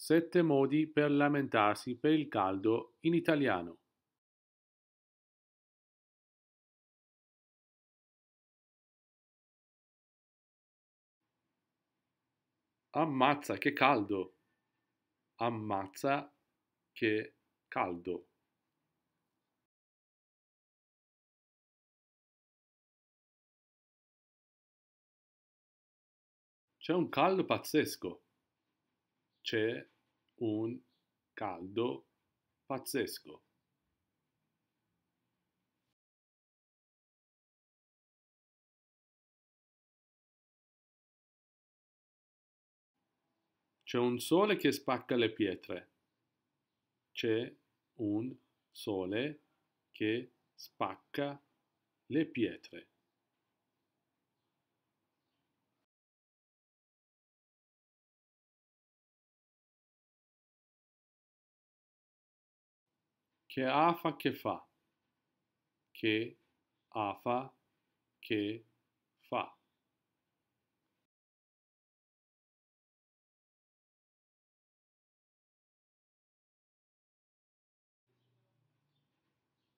Sette modi per lamentarsi per il caldo in italiano. Ammazza che caldo! Ammazza che caldo! C'è un caldo pazzesco. C'è un caldo pazzesco. C'è un sole che spacca le pietre. C'è un sole che spacca le pietre. Che A fa che fa. Che A fa che fa.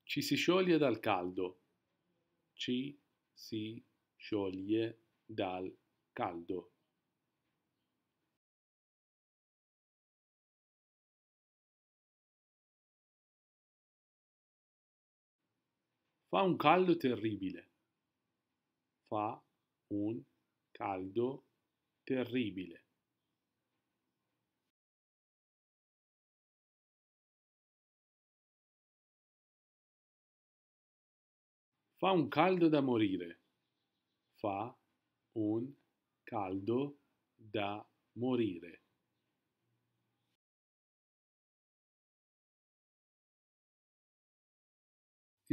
Ci si scioglie dal caldo. Ci si scioglie dal caldo. Fa un caldo terribile. Fa un caldo terribile. Fa un caldo da morire. Fa un caldo da morire.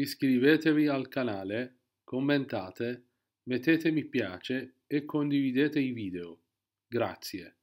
iscrivetevi al canale, commentate, mettete mi piace e condividete i video. Grazie.